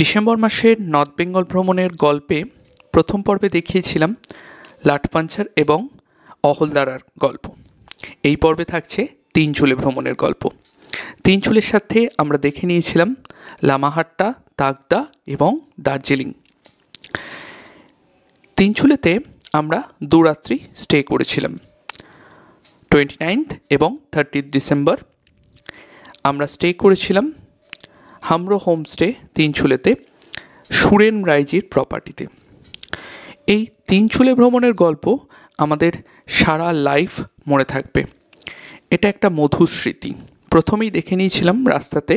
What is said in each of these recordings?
December মাসের north Bengal ভ্রমণের গল্পে প্রথম পর্বে দেখিয়েছিলাম লাটপাঞ্চার এবং অহলদারার গল্প এই পর্বে থাকছে তিন চুলে ভ্রমণের গল্প তিন চুলের সাথে আমরা দেখে নিয়েছিলাম লামাহাট্টা তাগদা এবং দার্জিলিং তিন চুলেতে আমরা দুরাত্রি স্টে করেছিলাম টোয়েন্টি নাইন্থ এবং থার্টি ডিসেম্বর আমরা স্টে করেছিলাম হামরো হোমস্টে তিনছুলেতে সুরেন রায়জির প্রপার্টিতে এই তিনছুলে ভ্রমণের গল্প আমাদের সারা লাইফ মনে থাকবে এটা একটা মধুর স্মৃতি প্রথমেই দেখে নিয়েছিলাম রাস্তাতে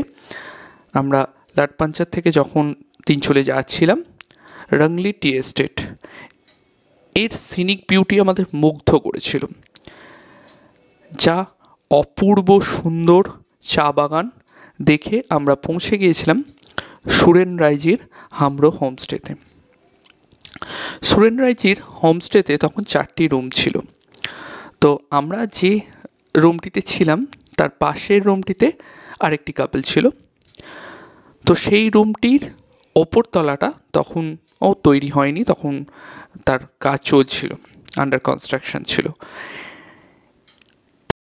আমরা লাটপাঞ্চার থেকে যখন তিনছুলে যাচ্ছিলাম রংলি টি এস্টেট এর সিনিক বিউটি আমাদের মুগ্ধ করেছিল যা অপূর্ব সুন্দর চা বাগান দেখে আমরা পৌঁছে গিয়েছিলাম সুরেন রাইজির হামরো হোমস্টেতে সুরেন রাইজির হোমস্টেতে তখন চারটি রুম ছিল তো আমরা যে রুমটিতে ছিলাম তার পাশের রুমটিতে আরেকটি কাপল ছিল তো সেই রুমটির ওপর তলাটা তখন ও তৈরি হয়নি তখন তার কাজ চলছিল আন্ডার কনস্ট্রাকশন ছিল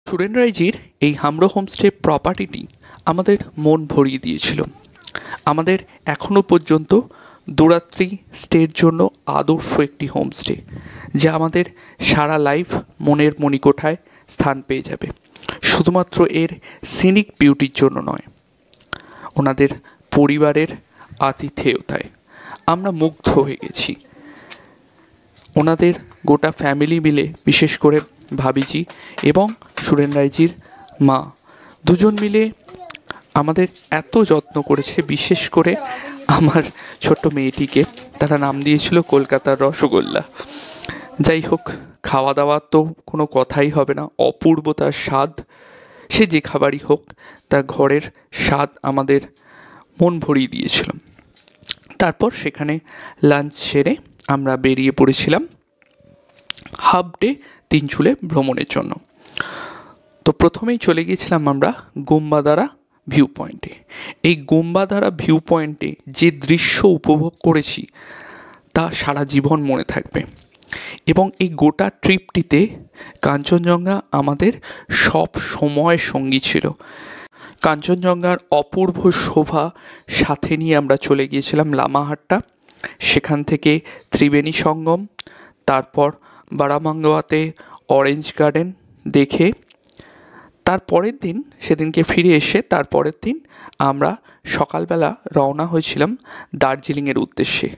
সুরেন রাইজির এই হামরো হোমস্টে প্রপার্টিটি আমাদের মন ভরিয়ে দিয়েছিল আমাদের এখনও পর্যন্ত দুরাত্রি স্টের জন্য আদর্শ একটি হোমস্টে যা আমাদের সারা লাইফ মনের মণিকোঠায় স্থান পেয়ে যাবে শুধুমাত্র এর সিনিক বিউটির জন্য নয় ওনাদের পরিবারের আতিথেয়তায় আমরা মুগ্ধ হয়ে গেছি ওনাদের গোটা ফ্যামিলি মিলে বিশেষ করে ভাবিজি এবং সুরেন রায়জির মা দুজন মিলে আমাদের এত যত্ন করেছে বিশেষ করে আমার ছোট্ট মেয়েটিকে তারা নাম দিয়েছিল কলকাতার রসগোল্লা যাই হোক খাওয়া দাওয়া তো কোনো কথাই হবে না অপূর্ব তার স্বাদ সে যে খাবারই হোক তার ঘরের স্বাদ আমাদের মন ভরিয়ে দিয়েছিল তারপর সেখানে লাঞ্চ সেরে আমরা বেরিয়ে পড়েছিলাম হাফ ডে তিনচুলে ভ্রমণের জন্য তো প্রথমেই চলে গিয়েছিলাম আমরা গুম্বাদারা ভিউ পয়েন্টে এই গম্বাধারা ভিউ পয়েন্টে যে দৃশ্য উপভোগ করেছি তা সারা জীবন মনে থাকবে এবং এই গোটা ট্রিপটিতে কাঞ্চনজঙ্ঘা আমাদের সব সময় সঙ্গী ছিল কাঞ্চনজঙ্ঘার অপূর্ব শোভা সাথে নিয়ে আমরা চলে গিয়েছিলাম লামাহাটটা সেখান থেকে ত্রিবেণী সঙ্গম তারপর বারামাঙ্গোয়াতে অরেঞ্জ গার্ডেন দেখে তার পরের দিন সেদিনকে ফিরে এসে তার পরের দিন আমরা সকালবেলা রওনা হয়েছিলাম দার্জিলিংয়ের উদ্দেশ্যে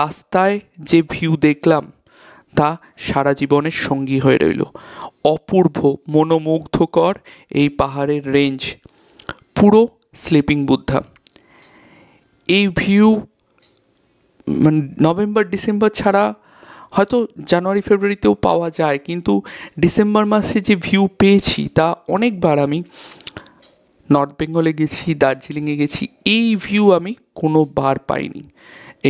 রাস্তায় যে ভিউ দেখলাম তা সারা জীবনের সঙ্গী হয়ে রইল অপূর্ব মনোমুগ্ধকর এই পাহাড়ের রেঞ্জ পুরো স্লিপিং বুদ্ধা এই ভিউ মানে নভেম্বর ডিসেম্বর ছাড়া হয়তো জানুয়ারি ফেব্রুয়ারিতেও পাওয়া যায় কিন্তু ডিসেম্বর মাসে যে ভিউ পেয়েছি তা অনেকবার আমি নর্থ বেঙ্গলে গেছি দার্জিলিংয়ে গেছি এই ভিউ আমি কোনো বার পাইনি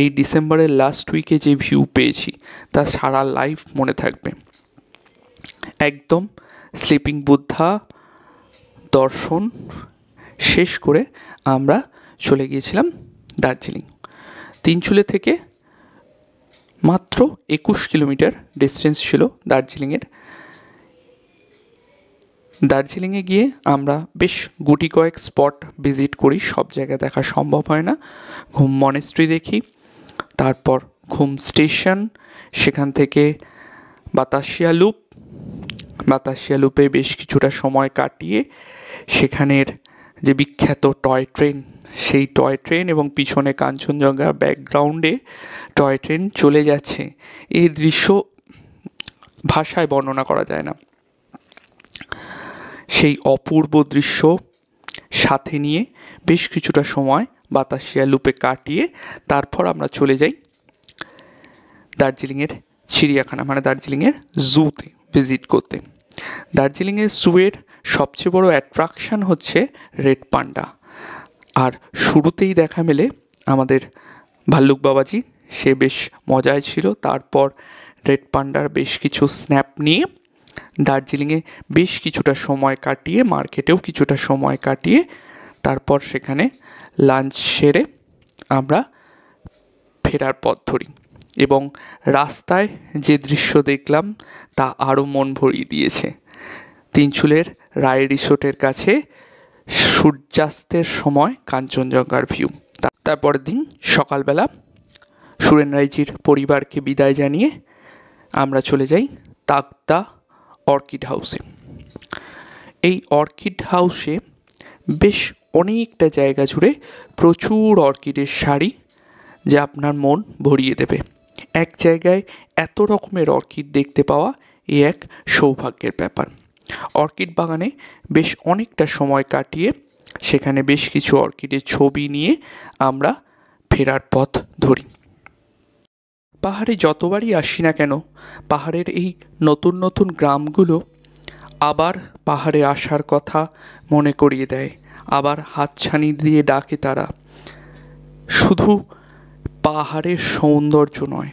এই ডিসেম্বরের লাস্ট উইকে যে ভিউ পেয়েছি তা সারা লাইফ মনে থাকবে একদম স্লিপিং বুদ্ধা দর্শন শেষ করে আমরা চলে গিয়েছিলাম দার্জিলিং তিনচুলে থেকে মাত্র একুশ কিলোমিটার ডিস্টেন্স ছিল দার্জিলিংয়ের দার্জিলিংয়ে গিয়ে আমরা বেশ গুটি কয়েক স্পট ভিজিট করি সব জায়গায় দেখা সম্ভব হয় না ঘুম মনেস্ট্রি দেখি তারপর ঘুম স্টেশন সেখান থেকে বাতাসিয়া লুপ বাতাসিয়া লুপে বেশ কিছুটা সময় কাটিয়ে সেখানের যে বিখ্যাত টয় ট্রেন সেই টয় ট্রেন এবং পিছনে কাঞ্চনজঙ্ঘার ব্যাকগ্রাউন্ডে টয় ট্রেন চলে যাচ্ছে এই দৃশ্য ভাষায় বর্ণনা করা যায় না সেই অপূর্ব দৃশ্য সাথে নিয়ে বেশ কিছুটা সময় বাতাসিয়া লুপে কাটিয়ে তারপর আমরা চলে যাই দার্জিলিংয়ের চিড়িয়াখানা মানে দার্জিলিংয়ের জুতে ভিজিট করতে দার্জিলিংয়ের সুয়ের সবচেয়ে বড় অ্যাট্রাকশান হচ্ছে রেড পান্ডা আর শুরুতেই দেখা মেলে আমাদের ভাল্লুক বাবাজি সে বেশ মজায় ছিল তারপর রেড পান্ডার বেশ কিছু স্ন্যাপ নিয়ে দার্জিলিংয়ে বেশ কিছুটা সময় কাটিয়ে মার্কেটেও কিছুটা সময় কাটিয়ে তারপর সেখানে লাঞ্চ সেরে আমরা ফেরার পথ ধরি এবং রাস্তায় যে দৃশ্য দেখলাম তা আরও মন ভরিয়ে দিয়েছে তিনচুলের রায় রিসোর্টের কাছে সূর্যাস্তের সময় কাঞ্চনজঙ্ঘার ভিউ তারপরের দিন সকালবেলা সুরেন রায়জির পরিবারকে বিদায় জানিয়ে আমরা চলে যাই তাকদা অর্কিড হাউসে এই অর্কিড হাউসে বেশ অনেকটা জায়গা জুড়ে প্রচুর অর্কিডের শাড়ি যা আপনার মন ভরিয়ে দেবে এক জায়গায় এত রকমের অর্কিড দেখতে পাওয়া এ এক সৌভাগ্যের ব্যাপার অর্কিড বাগানে বেশ অনেকটা সময় কাটিয়ে সেখানে বেশ কিছু অর্কিডের ছবি নিয়ে আমরা ফেরার পথ ধরি পাহাড়ে যতবারই আসি না কেন পাহাড়ের এই নতুন নতুন গ্রামগুলো আবার পাহাড়ে আসার কথা মনে করিয়ে দেয় আবার হাতছানি দিয়ে ডাকে তারা শুধু পাহাড়ের সৌন্দর্য নয়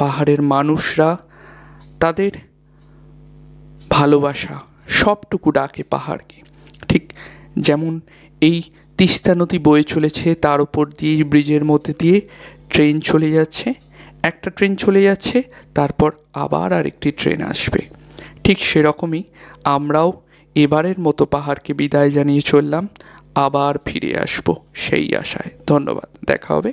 পাহাড়ের মানুষরা তাদের ভালোবাসা সবটুকু ডাকে পাহাড়কে ঠিক যেমন এই তিস্তা নদী বয়ে চলেছে তার উপর দিয়ে ব্রিজের মধ্যে দিয়ে ট্রেন চলে যাচ্ছে একটা ট্রেন চলে যাচ্ছে তারপর আবার আরেকটি ট্রেন আসবে ঠিক সেরকমই আমরাও এবারের মতো পাহাড়কে বিদায় জানিয়ে চললাম আবার ফিরে আসব সেই আশায় ধন্যবাদ দেখা হবে